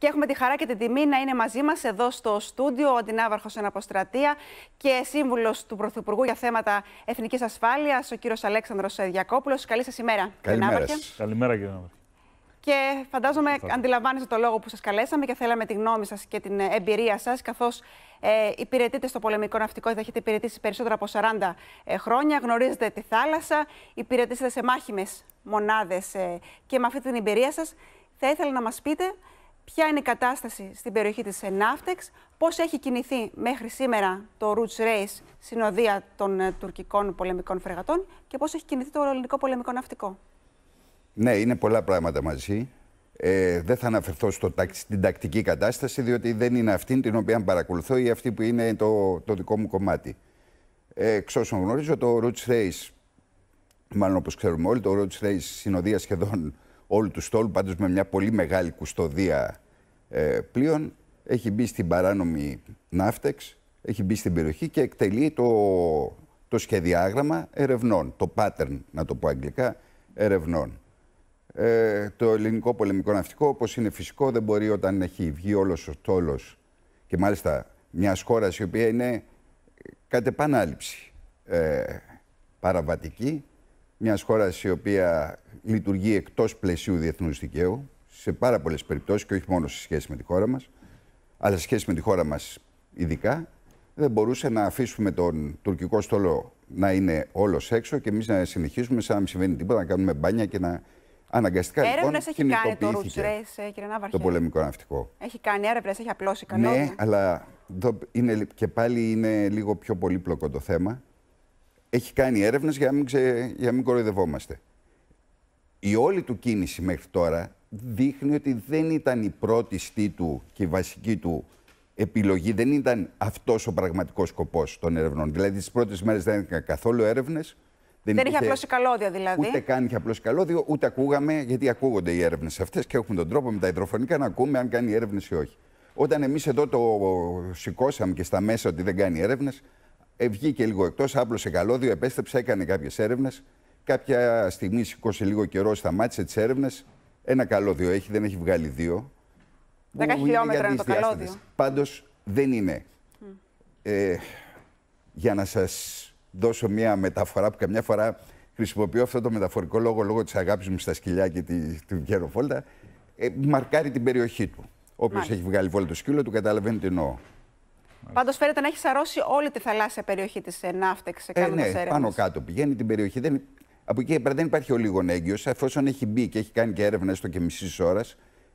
Και έχουμε τη χαρά και την τιμή να είναι μαζί μας εδώ στο στούντιο ο Αντινάβαρχος Εναποστρατεία και σύμβουλος του Πρωθυπουργού για θέματα εθνικής ασφάλειας, ο κύριος Αλέξανδρος Διακόπουλος. Καλή σας ημέρα, Καλημέρα, Καλημέρα κύριε Ναύαρχε. Και φαντάζομαι αντιλαμβάνεστε το λόγο που σας καλέσαμε και θέλαμε τη γνώμη σας και την ε, εμπειρία σας καθώς ε, υπηρετείτε στο πολεμικό ναυτικό, θα έχετε υπηρετήσει περισσότερα από 40 ε, χρόνια, γνωρίζετε τη θάλασσα, υπηρετήσετε σε μάχημες μονάδες ε, και με αυτή την εμπειρία σας. θα ήθελα να μας πείτε ποια είναι η κατάσταση στην περιοχή της Ενάφτεξ, πώς έχει κινηθεί μέχρι σήμερα το Roots Race, συνοδεία των ε, τουρκικών πολεμικών φρεγατών και πώς έχει κινηθεί το ελληνικό πολεμικό ναυτικό. Ναι, είναι πολλά πράγματα μαζί. Ε, δεν θα αναφερθώ στο, στην τακτική κατάσταση, διότι δεν είναι αυτή την οποία παρακολουθώ ή αυτή που είναι το, το δικό μου κομμάτι. Ε, εξ όσων γνωρίζω, το Roots Race, μάλλον όπως ξέρουμε όλοι, το Roots Race συνοδεία σχεδόν όλου του στόλου, πάντως με μια πολύ μεγάλη κουστοδία ε, πλοίων, έχει μπει στην παράνομη ναύτεξ, έχει μπει στην περιοχή και εκτελεί το, το σχεδιάγραμμα ερευνών, το pattern, να το πω αγγλικά, ερευνών. Ε, το ελληνικό πολεμικό ναυτικό, όπως είναι φυσικό, δεν μπορεί όταν έχει βγει όλος ο τόλος και μάλιστα μιας χώρας η οποία είναι κατ' επανάληψη ε, παραβατική, μιας χώρας η οποία λειτουργεί εκτός πλαισίου διεθνούς δικαίου σε πάρα πολλές περιπτώσεις και όχι μόνο σε σχέση με τη χώρα μας, αλλά σε σχέση με τη χώρα μας ειδικά, δεν μπορούσε να αφήσουμε τον τουρκικό στόλο να είναι όλος έξω και εμείς να συνεχίσουμε σαν να μην συμβαίνει τίποτα, να κάνουμε μπάνια και να. Αναγκαστικά λοιπόν, έχει κάνει το Ρουτσρές, ε, κύριε Το πολεμικό ναυτικό. Έχει κάνει έρευνες, έχει απλώσει κανόνε. Ναι, αλλά είναι, και πάλι είναι λίγο πιο πολύπλοκο το θέμα έχει κάνει έρευνες για να μην, ξε... για να κοροϊδευόμαστε. Η όλη του κίνηση μέχρι τώρα δείχνει ότι δεν ήταν η πρώτη του και η βασική του επιλογή, δεν ήταν αυτός ο πραγματικός σκοπός των ερευνών. Δηλαδή τις πρώτες μέρες δεν έκανε καθόλου έρευνες, δεν, δεν είχε απλώσει καλώδια, δηλαδή. Ούτε καν είχε απλώσει καλώδιο, ούτε ακούγαμε, γιατί ακούγονται οι έρευνες αυτές και έχουμε τον τρόπο με τα υδροφωνικά να ακούμε αν κάνει έρευνες ή όχι. Όταν εμείς εδώ το σηκώσαμε και στα μέσα ότι δεν κάνει έρευνες, ε, βγήκε λίγο εκτός, άπλωσε καλώδιο, επέστρεψε, έκανε κάποιες έρευνες. Κάποια στιγμή σήκωσε λίγο καιρό, σταμάτησε τις έρευνες. Ένα καλώδιο έχει, δεν έχει βγάλει δύο. 10 χιλιόμετρα είναι το καλώδιο. Πάντως δεν είναι. Ε, για να σας δώσω μια μεταφορά που καμιά φορά χρησιμοποιώ αυτό το μεταφορικό λόγο λόγω της αγάπης μου στα σκυλιά και τη, του γεροφόλτα. Ε, μαρκάρει την περιοχή του. Όποιος έχει βγάλει βόλτο το σκύλο του καταλαβαίνει τι εννοώ. Πάντως φαίνεται να έχεις σαρώσει όλη τη θαλάσσια περιοχή της ε, Ναύτεξ. Ε, ναι, πάνω κάτω πηγαίνει την περιοχή. Δεν... Από εκεί δεν υπάρχει ο λίγο έγκυος. Εφόσον έχει μπει και έχει κάνει και έρευνα στο και μισής ώρας,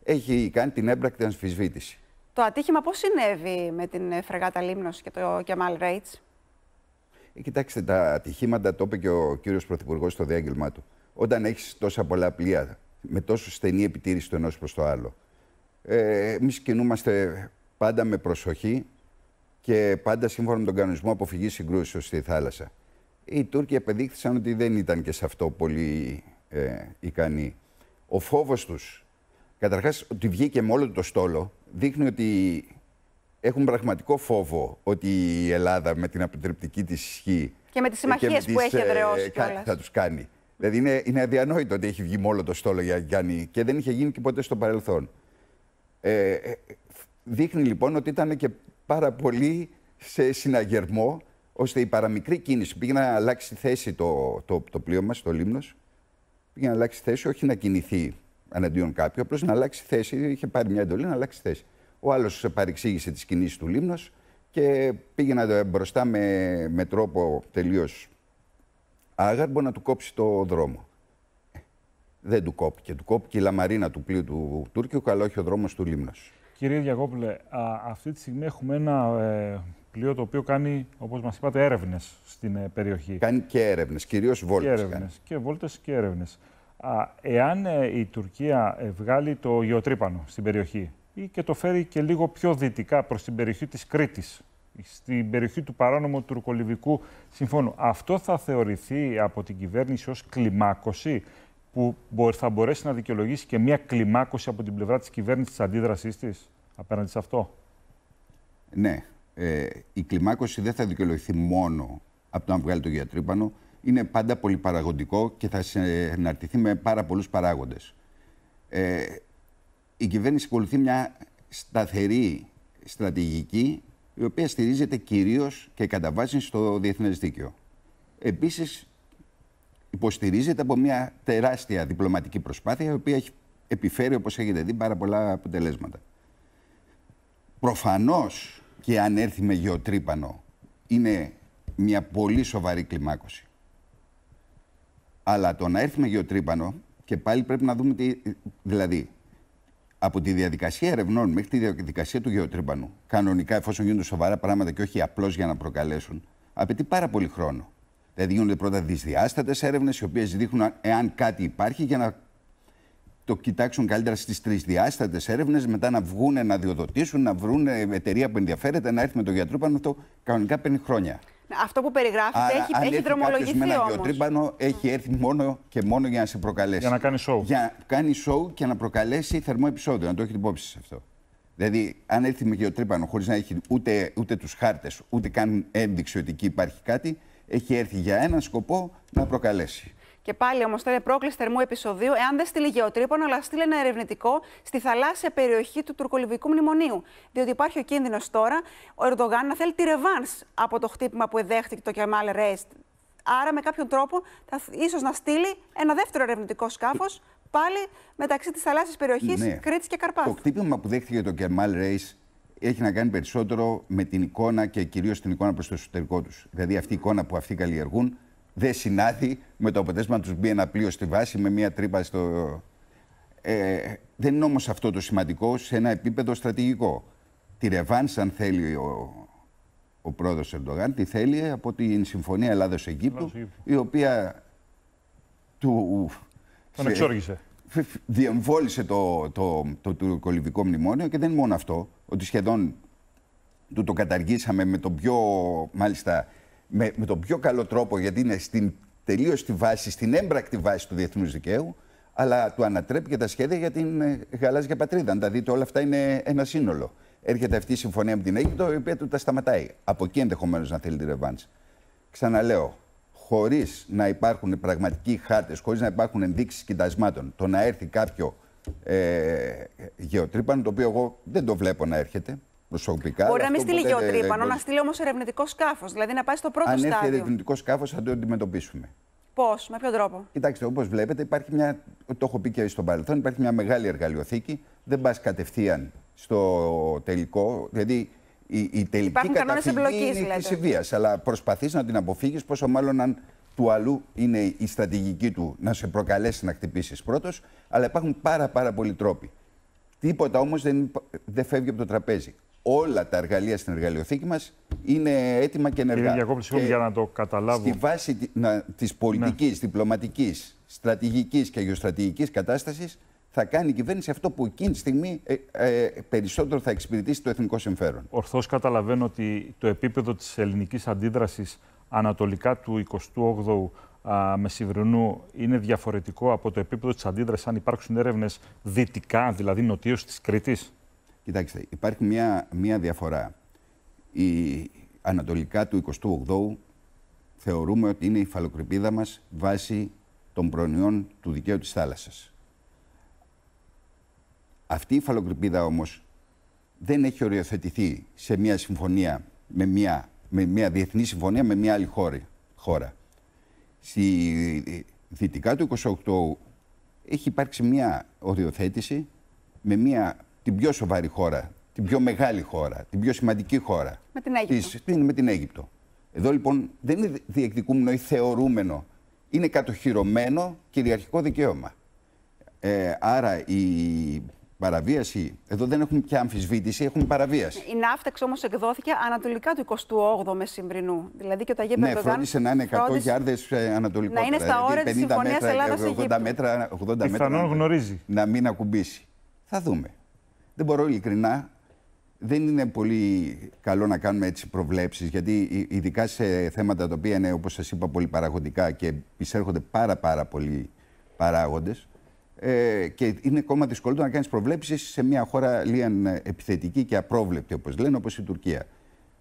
έχει κάνει την έμπρακτη αμφισβήτηση. Το ατύχημα πώς συνέβη με την ε, φρεγάτα Λίμνος και το Κεμάλ Ρέιτ. Ε, κοιτάξτε, τα ατυχήματα, το είπε και ο κύριος Πρωθυπουργός στο διάγγελμά του. Όταν έχεις τόσα πολλά πλοία με τόσο στενή επιτήρηση το ενός προς το άλλο. Ε, Εμείς κινούμαστε πάντα με προσοχή, και πάντα σύμφωνα με τον κανονισμό αποφυγή συγκρούσεως στη θάλασσα. Οι Τούρκοι επεδείχθησαν ότι δεν ήταν και σε αυτό πολύ ε, ικανοί. Ο φόβος τους, καταρχάς ότι βγήκε με όλο το στόλο, δείχνει ότι έχουν πραγματικό φόβο ότι η Ελλάδα με την αποτρεπτική της ισχύ και με τις συμμαχίε που έχει ε, εδραιώσει κάτι θα τους κάνει. Δηλαδή είναι, είναι αδιανόητο ότι έχει βγει με όλο το στόλο για Γιάννη και δεν είχε γίνει και ποτέ στο παρελθόν. Ε, ε δείχνει λοιπόν ότι ήταν και πάρα πολύ σε συναγερμό, ώστε η παραμικρή κίνηση πήγε να αλλάξει θέση το, το, το πλοίο μας, το λίμνος, πήγε να αλλάξει θέση, όχι να κινηθεί εναντίον κάποιου, απλώς να αλλάξει θέση. Είχε πάρει μια εντολή να αλλάξει θέση. Ο άλλος παρεξήγησε τις κινήσεις του λίμνος και πήγε μπροστά με, με τρόπο τελείως άγαρμπο να του κόψει το δρόμο. Ε, δεν του κόπηκε. Του κόπηκε η λαμαρίνα του πλοίου του Τούρκιου, καλό όχι ο δρόμος του λίμνος. Κύριε Διακόπουλε, αυτή τη στιγμή έχουμε ένα ε, πλοίο το οποίο κάνει, όπως μας είπατε, έρευνες στην ε, περιοχή. Κάνει και έρευνες, κυρίως βόλτες. Και έρευνες, και βόλτες και έρευνες. Α, εάν ε, η Τουρκία βγάλει το γεωτρύπανο στην περιοχή ή και το φέρει και λίγο πιο δυτικά προς την περιοχή της Κρήτης, στην περιοχή του παράνομου τουρκολιβικού συμφώνου, αυτό θα θεωρηθεί από την κυβέρνηση ως κλιμάκωση που θα μπορέσει να δικαιολογήσει και μια κλιμάκωση από την πλευρά της κυβέρνησης της αντίδρασής της απέναντι σε αυτό. Ναι. Ε, η κλιμάκωση δεν θα δικαιολογηθεί μόνο από το να βγάλει το γιατρύπανο. Είναι πάντα πολυπαραγοντικό και θα συναρτηθεί με πάρα πολλούς παράγοντες. Ε, η κυβέρνηση ακολουθεί μια σταθερή στρατηγική η οποία στηρίζεται κυρίως και κατά βάση στο διεθνές δίκαιο. Επίσης, υποστηρίζεται από μια τεράστια διπλωματική προσπάθεια η οποία έχει επιφέρει, όπως έχετε δει, πάρα πολλά αποτελέσματα. Προφανώς και αν έρθει με γεωτρύπανο είναι μια πολύ σοβαρή κλιμάκωση. Αλλά το να έρθει με γεωτρύπανο και πάλι πρέπει να δούμε τι... Δηλαδή, από τη διαδικασία ερευνών μέχρι τη διαδικασία του γεωτρύπανου, κανονικά εφόσον γίνονται σοβαρά πράγματα και όχι απλώς για να προκαλέσουν, απαιτεί πάρα πολύ χρόνο. Δηλαδή γίνονται πρώτα δυσδιάστατες έρευνες, οι οποίες δείχνουν εάν κάτι υπάρχει για να το κοιτάξουν καλύτερα στις τρισδιάστατες έρευνες, μετά να βγουν να διοδοτήσουν, να βρουν εταιρεία που ενδιαφέρεται, να έρθει με τον γιατρό πάνω. Αυτό κανονικά παίρνει χρόνια. Αυτό που περιγράφεται Άρα, έχει, αν έχει δρομολογηθεί με ένα γεωτρύπανο έχει έρθει μόνο και μόνο για να σε προκαλέσει. Για να κάνει σοου. Για να κάνει σοου και να προκαλέσει θερμό επεισόδιο, να το έχει υπόψη σε αυτό. Δηλαδή, αν έρθει με γεωτρύπανο χωρίς να έχει ούτε, ούτε τους χάρτες, ούτε καν ένδειξη ότι εκεί υπάρχει κάτι, έχει έρθει για ένα σκοπό να προκαλέσει. Και πάλι όμως τώρα πρόκληση θερμού επεισοδίου, εάν δεν στείλει γεωτρύπων, αλλά στείλει ένα ερευνητικό στη θαλάσσια περιοχή του τουρκολιβικού μνημονίου. Διότι υπάρχει ο κίνδυνος τώρα ο Ερντογάν να θέλει τη ρεβάν από το χτύπημα που εδέχτηκε το Κεμάλ Ρέστ. Άρα, με κάποιον τρόπο, θα ίσως να στείλει ένα δεύτερο ερευνητικό σκάφος πάλι μεταξύ της θαλάσσιας περιοχής ναι. Κρήτης και Καρπάθου. Το χτύπημα που δέχτηκε το Κεμάλ Ρέστ έχει να κάνει περισσότερο με την εικόνα και κυρίως την εικόνα προς το εσωτερικό τους. Δηλαδή αυτή η εικόνα που αυτοί καλλιεργούν δεν συνάδει με το αποτέλεσμα να τους μπει ένα πλοίο στη βάση με μία τρύπα στο. Ε, δεν είναι όμως αυτό το σημαντικό σε ένα επίπεδο στρατηγικό. Τη ρεβάν, αν θέλει ο, ο πρόεδρος Ερντογάν, τη θέλει από την Συμφωνία Ελλάδο-Αιγύπτου, η οποία του. Τον εξόργησε διεμβόλησε το, το, το, το τουρκολιβικό μνημόνιο και δεν είναι μόνο αυτό ότι σχεδόν του το καταργήσαμε με τον πιο, μάλιστα, με, με τον πιο καλό τρόπο, γιατί είναι στην τελείως στη βάση, στην έμπρακτη βάση του διεθνούς δικαίου, αλλά του ανατρέπει και τα σχέδια για την ε, γαλάζια πατρίδα. Αν τα δείτε, όλα αυτά είναι ένα σύνολο. Έρχεται αυτή η συμφωνία με την Αίγυπτο, η οποία του τα σταματάει. Από εκεί ενδεχομένως να θέλει τη ρεβάντ. Ξαναλέω, χωρίς να υπάρχουν πραγματικοί χάρτες, χωρίς να υπάρχουν ενδείξεις κοιτασμάτων, το να έρθει κάποιο ε, γεωτρύπανο, το οποίο εγώ δεν το βλέπω να έρχεται προσωπικά. Μπορεί να μην στείλει γεωτρύπανο, να στείλει όμως ερευνητικό σκάφος. Δηλαδή να πάει στο πρώτο στάδιο. Αν έρθει ερευνητικό σκάφος, θα το αντιμετωπίσουμε. Πώς, με ποιο τρόπο. Κοιτάξτε, όπως βλέπετε, υπάρχει μια. Το έχω πει και στο παρελθόν, υπάρχει μια μεγάλη εργαλειοθήκη. Δεν πας κατευθείαν στο τελικό. Δηλαδή η, τελική Υπάρχουν καταφυγή είναι Αλλά προσπαθείς να την αποφύγεις, πόσο μάλλον αν του αλλού είναι η στρατηγική του να σε προκαλέσει να χτυπήσεις πρώτος, αλλά υπάρχουν πάρα, πάρα πολλοί τρόποι. Τίποτα όμως δεν, δεν φεύγει από το τραπέζι. Όλα τα εργαλεία στην εργαλειοθήκη μας είναι έτοιμα και ενεργά. Κύριε Διακόπτη, συγγνώμη για να το καταλάβω. Στη βάση τη πολιτικής, ναι. διπλωματικής, στρατηγικής και γεωστρατηγικής κατάστασης, θα κάνει η κυβέρνηση αυτό που εκείνη τη στιγμή ε, ε, περισσότερο θα εξυπηρετήσει το εθνικό συμφέρον. Ορθώς καταλαβαίνω ότι το επίπεδο της ελληνικής αντίδρασης ανατολικά του 28ου α, είναι διαφορετικό από το επίπεδο της αντίδρασης αν υπάρχουν έρευνες δυτικά, δηλαδή νοτίως της Κρήτης. Κοιτάξτε, υπάρχει μια, μια διαφορά. Η ανατολικά του 28ου θεωρούμε ότι είναι η φαλοκρηπίδα μας βάσει των προνοιών του δικαίου της θάλασσας. Αυτή η φαλοκρηπίδα όμως δεν έχει οριοθετηθεί σε μια συμφωνία με μια με μια διεθνή συμφωνία με μια άλλη χώρα. Στη δυτικά του 28 έχει υπάρξει μια οριοθέτηση με μια, την πιο σοβαρή χώρα, την πιο μεγάλη χώρα, την πιο σημαντική χώρα. Με την Αίγυπτο. με την Αίγυπτο. Εδώ λοιπόν δεν είναι διεκδικούμενο ή θεωρούμενο. Είναι κατοχυρωμένο κυριαρχικό δικαίωμα. Ε, άρα η Παραβίαση. Εδώ δεν έχουν πια αμφισβήτηση, έχουν παραβίαση. Η ναύτεξ όμως εκδόθηκε ανατολικά του 28ου μεσημβρινού. Δηλαδή και ο Ταγί Ναι, φρόντισε να είναι 100 φρόντισε... γιάρδες ανατολικά. Να είναι στα δηλαδή, όρια της Συμφωνίας 80 μέτρα, 80 μέτρα γνωρίζει. να μην ακουμπήσει. Θα δούμε. Δεν μπορώ ειλικρινά. Δεν είναι πολύ καλό να κάνουμε έτσι προβλέψεις, γιατί ειδικά σε θέματα τα οποία είναι, όπως σας είπα, πολύ παραγωγικά και εισέρχονται πάρα, πάρα πολλοί παράγοντες ε, και είναι ακόμα δυσκολότερο να κάνεις προβλέψεις σε μια χώρα λίγαν ε, επιθετική και απρόβλεπτη, όπως λένε, όπως η Τουρκία.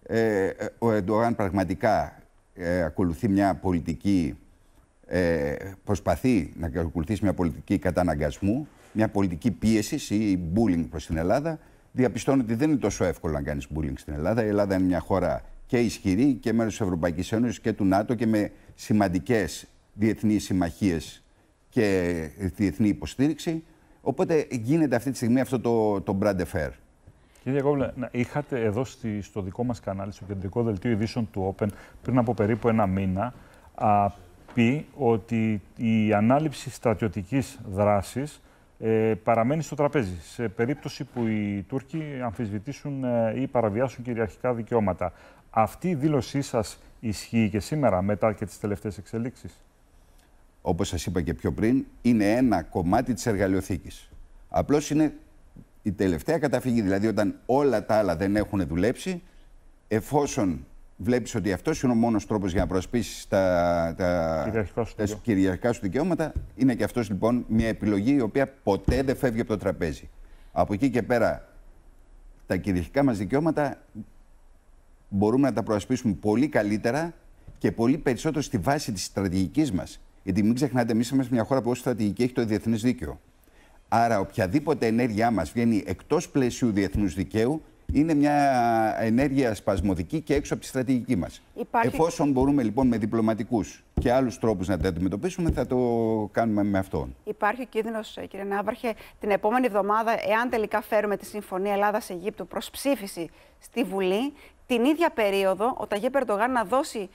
Ε, ο Ερντογάν πραγματικά ε, ακολουθεί μια πολιτική. Ε, προσπαθεί να ακολουθήσει μια πολιτική καταναγκασμού, μια πολιτική πίεσης ή bullying προς την Ελλάδα. Διαπιστώνω ότι δεν είναι τόσο εύκολο να κάνεις bullying στην Ελλάδα. Η Ελλάδα είναι μια χώρα και ισχυρή και μέρος της Ευρωπαϊκής Ένωσης και του ΝΑΤΟ και με σημαντικές διεθνείς συμμαχίες και ε, τη διεθνή υποστήριξη. Οπότε γίνεται αυτή τη στιγμή αυτό το, το brand affair. Κύριε Διακόβλε, είχατε εδώ στο δικό μας κανάλι, στο κεντρικό δελτίο ειδήσεων του Open, πριν από περίπου ένα μήνα, πει ότι η ανάληψη στρατιωτικής δράσης ε, παραμένει στο τραπέζι, σε περίπτωση που οι Τούρκοι αμφισβητήσουν ε, η δήλωσή σας ισχύει και σήμερα, μετά και τις τελευταίες εξελίξεις όπως σας είπα και πιο πριν, είναι ένα κομμάτι της εργαλειοθήκης. Απλώς είναι η τελευταία καταφυγή, δηλαδή όταν όλα τα άλλα δεν έχουν δουλέψει, εφόσον βλέπεις ότι αυτός είναι ο μόνος τρόπος για να προσπίσεις τα, τα, κυριαρχικά σου, τα κυριαρχικά σου δικαιώματα, είναι και αυτός λοιπόν μια επιλογή η οποία ποτέ δεν φεύγει από το τραπέζι. Από εκεί και πέρα τα κυριαρχικά μας δικαιώματα μπορούμε να τα προασπίσουμε πολύ καλύτερα και πολύ περισσότερο στη βάση της στρατηγικής μας. Γιατί μην ξεχνάτε, εμείς είμαστε μια χώρα που ως στρατηγική έχει το διεθνές δίκαιο. Άρα, οποιαδήποτε ενέργειά μας βγαίνει εκτός πλαισίου διεθνούς δικαίου είναι μια ενέργεια σπασμωδική και έξω από τη στρατηγική μας. Εφόσον μπορούμε λοιπόν με διπλωματικούς και άλλους τρόπους να τα αντιμετωπίσουμε, θα το κάνουμε με αυτόν. Υπάρχει κίνδυνος, ε, κύριε Ναύαρχε, την επόμενη εβδομάδα, εάν τελικά φέρουμε τη Συμφωνία Ελλάδα-Αιγύπτου προς ψήφιση στη Βουλή, την ίδια περίοδο ο Ταγέ Περντογάν να δώσει,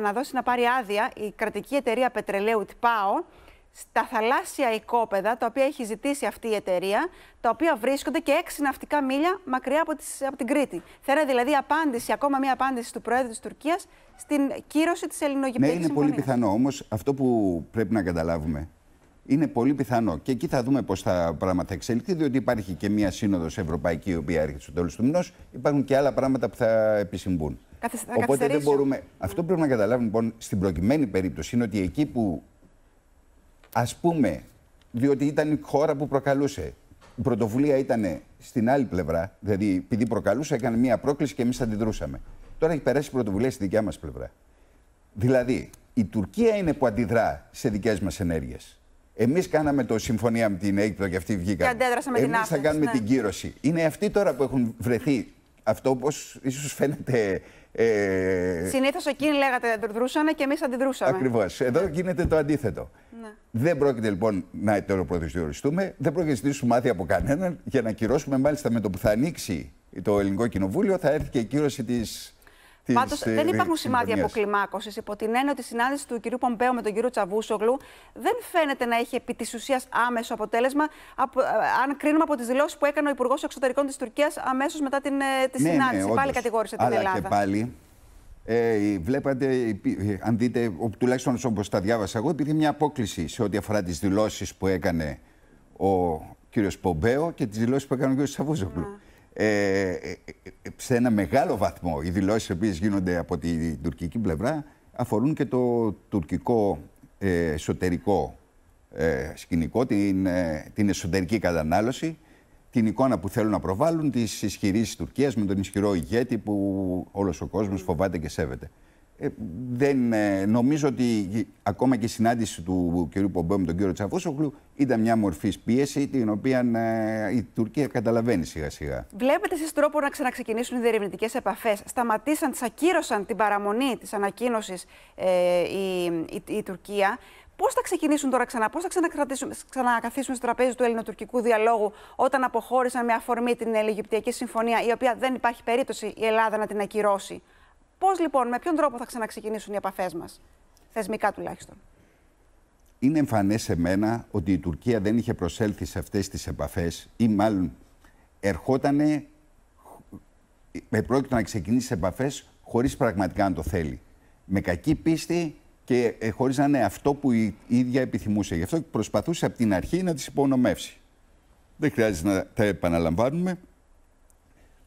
να δώσει να πάρει άδεια η κρατική εταιρεία πετρελαίου ΤΠΑΟ στα θαλάσσια οικόπεδα, τα οποία έχει ζητήσει αυτή η εταιρεία, τα οποία βρίσκονται και έξι ναυτικά μίλια μακριά από, τις, από την Κρήτη. Θέλει δηλαδή απάντηση, ακόμα μία απάντηση του Προέδρου της Τουρκίας στην κύρωση της Ελληνογυπριακή Ναι, είναι πολύ πιθανό όμως αυτό που πρέπει να καταλάβουμε είναι πολύ πιθανό. Και εκεί θα δούμε πώς τα πράγματα θα εξελιχθεί, διότι υπάρχει και μία σύνοδος ευρωπαϊκή, η οποία έρχεται στο τέλος του μηνός. Υπάρχουν και άλλα πράγματα που θα επισυμβούν. Οπότε δεν μπορούμε. Ναι. Αυτό που πρέπει να καταλάβουμε λοιπόν στην προκειμένη περίπτωση είναι ότι εκεί που ας πούμε, διότι ήταν η χώρα που προκαλούσε, η πρωτοβουλία ήταν στην άλλη πλευρά, δηλαδή επειδή προκαλούσε, έκανε μία πρόκληση και εμείς αντιδρούσαμε. Τώρα έχει περάσει η πρωτοβουλία στη δικιά μας πλευρά. Δηλαδή, η Τουρκία είναι που αντιδρά σε δικές μας ενέργειες. Εμείς κάναμε το συμφωνία με την Αίγυπτο και αυτοί βγήκαν. Και αντέδρασα με την άφηση, θα κάνουμε ναι. την κύρωση. Είναι αυτοί τώρα που έχουν βρεθεί. Αυτό όπως ίσως φαίνεται. Ε... Συνήθως εκείνοι λέγατε αντιδρούσαν και εμείς αντιδρούσαμε. Ακριβώς. Εδώ ναι. γίνεται το αντίθετο. Ναι. Δεν πρόκειται λοιπόν να ετεροπροδιοριστούμε, δεν πρόκειται να ζητήσουμε άδεια από κανέναν για να κυρώσουμε μάλιστα με το που θα ανοίξει το ελληνικό κοινοβούλιο θα έρθει και η κύρωση της. Πάντως ε, δεν υπάρχουν σημάδια αποκλιμάκωσης. Υπό την έννοια ότι η συνάντηση του κυρίου Πομπέου με τον κύριο Τσαβούσογλου δεν φαίνεται να έχει επί της ουσίας άμεσο αποτέλεσμα, από, ε, αν κρίνουμε από τις δηλώσεις που έκανε ο Υπουργός Εξωτερικών της Τουρκίας αμέσως μετά την, ε, τη ναι, ναι, συνάντηση. Ναι, πάλι κατηγόρησε την Αλλά Ελλάδα. Και πάλι ε, βλέπατε, αν δείτε, τουλάχιστον όπως τα διάβασα εγώ, υπήρχε μια απόκληση σε ό,τι αφορά τις δηλώσεις που έκανε ο κύριος Πομπέο και τις δηλώσεις που έκανε ο κύριος Σαββούζοπλου. Ναι. Ε, ε, ε, σε ένα μεγάλο βαθμό οι δηλώσεις οι οποίες γίνονται από την τουρκική πλευρά αφορούν και το τουρκικό εσωτερικό σκηνικό, την, την εσωτερική κατανάλωση, την εικόνα που θέλουν να προβάλλουν, τις ισχυρή Τουρκίας με τον ισχυρό ηγέτη που όλος ο κόσμος φοβάται και σέβεται. Ε, δεν, ε, νομίζω ότι ακόμα και η συνάντηση του κ. Πομπέου με τον κ. Τσαφούσογλου ήταν μια μορφής πίεση, την οποία ε, η Τουρκία καταλαβαίνει σιγά-σιγά. Βλέπετε εσείς τρόπο να ξαναξεκινήσουν οι διερευνητικές επαφές. Σταματήσαν, ακύρωσαν την παραμονή της ανακοίνωσης η, η, Τουρκία. Πώς θα ξεκινήσουν τώρα ξανά, πώς θα ξανακαθίσουν στο τραπέζι του ελληνοτουρκικού διαλόγου όταν αποχώρησαν με αφορμή την Ελληνική Συμφωνία, η οποία δεν υπάρχει περίπτωση η Ελλάδα να την ακυρώσει. Πώς λοιπόν, με ποιον τρόπο θα ξαναξεκινήσουν οι επαφές μας, θεσμικά τουλάχιστον. Είναι εμφανές σε μένα ότι η Τουρκία δεν είχε προσέλθει σε αυτές τις επαφές ή μάλλον ερχότανε. Πρόκειται να ξεκινήσει επαφές χωρίς πραγματικά να το θέλει. Με κακή πίστη και ε, χωρίς να είναι αυτό που η ίδια επιθυμούσε. Γι' αυτό προσπαθούσε από την αρχή να τις υπονομεύσει. Δεν χρειάζεται να τα επαναλαμβάνουμε.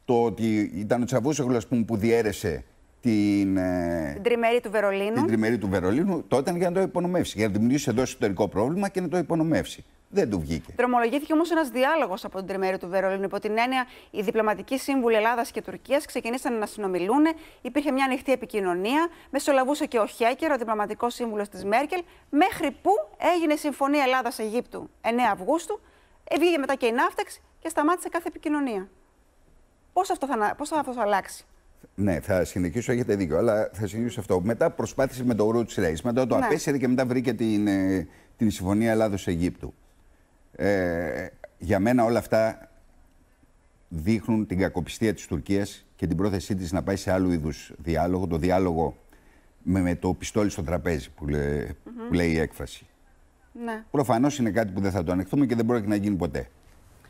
Το ότι ήταν ο Τσαβούσογλου, που διέρεσε την, ε, την τριμερή του Βερολίνου. Την τριμερή του Βερολίνου, το ήταν για να το υπονομεύσει. Για να δημιουργήσει εδώ εσωτερικό πρόβλημα και να το υπονομεύσει. Δεν του βγήκε. Τρομολογήθηκε όμως ένας διάλογος από την τριμέρη του Βερολίνου. Υπό την έννοια, οι διπλωματικοί σύμβουλοι Ελλάδας και Τουρκίας ξεκινήσαν να συνομιλούν. Υπήρχε μια ανοιχτή επικοινωνία. Μεσολαβούσε και ο Χέκερ, ο διπλωματικός σύμβουλος της Μέρκελ. Μέχρι που έγινε η Συμφωνία Ελλάδα-Αιγύπτου 9 Αυγούστου. Βγήκε μετά και η Ναύτεξ και σταμάτησε κάθε επικοινωνία. Πώς αυτό, θα, αυτό θα αλλάξει. Ναι, θα συνεχίσω, έχετε δίκιο, αλλά θα συνεχίσω αυτό. Μετά προσπάθησε με το Roots Race, μετά το ναι. απέσυρε και μετά βρήκε την, ε, την Συμφωνία Ελλάδος-Αιγύπτου. Ε, για μένα όλα αυτά δείχνουν την κακοπιστία της Τουρκίας και την πρόθεσή της να πάει σε άλλου είδους διάλογο, το διάλογο με, με το πιστόλι στο τραπέζι που, λέ, που λέει η έκφραση. Ναι. Προφανώς είναι κάτι που δεν θα το ανεχθούμε και δεν πρόκειται να γίνει ποτέ.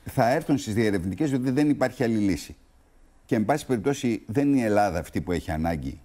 Θα έρθουν στις διερευνητικές διότι δεν υπάρχει άλλη λύση. Και εν πάση περιπτώσει δεν είναι η Ελλάδα αυτή που έχει ανάγκη.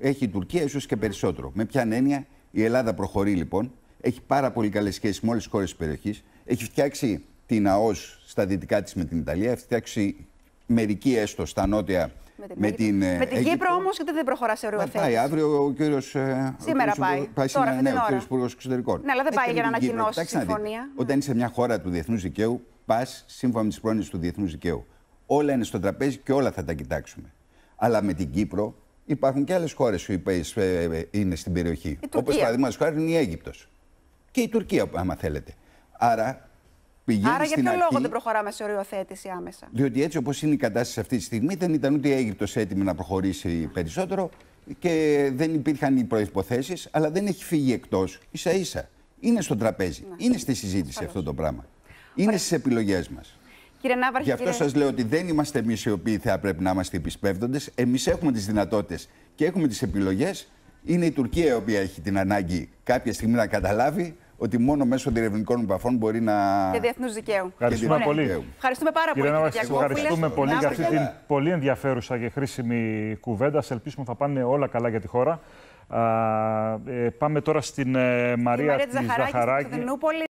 Έχει η Τουρκία ίσως και περισσότερο. Με ποια έννοια η Ελλάδα προχωρεί λοιπόν. Έχει πάρα πολύ καλές σχέσεις με όλες τις χώρες της περιοχής. Έχει φτιάξει την ΑΟΣ στα δυτικά της με την Ιταλία. Έχει φτιάξει μερική έστω στα νότια με την, με την, ε, την Κύπρο όμως γιατί δεν προχωρά σε οριοθέτηση. Πάει αύριο ο κύριος. Ε, Σήμερα ο πάει. πάει Τώρα, ναι, ο κύριος Υπουργός Εξωτερικών. Ναι, αλλά δεν ε, πάει για να ανακοινώσει συμφωνία. Όταν είσαι μια χώρα του διεθνούς δικαίου, πας σύμφωνα με τις πρόνοιες του διεθνούς δικαίου όλα είναι στο τραπέζι και όλα θα τα κοιτάξουμε. Αλλά με την Κύπρο υπάρχουν και άλλες χώρες που ε, ε, είναι στην περιοχή. Όπω παραδείγματος χάρη είναι η Αίγυπτος. Και η Τουρκία, άμα θέλετε. Άρα πηγαίνει Άρα, για ποιο λόγο δεν προχωράμε σε οριοθέτηση άμεσα. Διότι έτσι όπως είναι η κατάσταση αυτή τη στιγμή, δεν ήταν ούτε η Αίγυπτος έτοιμη να προχωρήσει περισσότερο και δεν υπήρχαν οι προποθέσει, αλλά δεν έχει φύγει εκτός ίσα ίσα. Είναι στο τραπέζι. Ναι. Είναι στη συζήτηση αυτό το πράγμα. Είναι στις επιλογές μας. Κύριε Γι' αυτό κύριε... σας λέω ότι δεν είμαστε εμείς οι οποίοι θα πρέπει να είμαστε επισπεύδοντες. Εμείς έχουμε τις δυνατότητες και έχουμε τις επιλογές. Είναι η Τουρκία η οποία έχει την ανάγκη κάποια στιγμή να καταλάβει ότι μόνο μέσω διερευνητικών επαφών μπορεί να. και διεθνούς δικαίου. Ευχαριστούμε και πολύ. Ευχαριστούμε πάρα Κύριε πολύ. Κύριε ευχαριστούμε πολύ για αυτή την πολύ ενδιαφέρουσα και χρήσιμη κουβέντα. Σε ελπίσουμε θα πάνε όλα καλά για τη χώρα. Α, ε, πάμε τώρα στην ε, Μαρία, Μαρία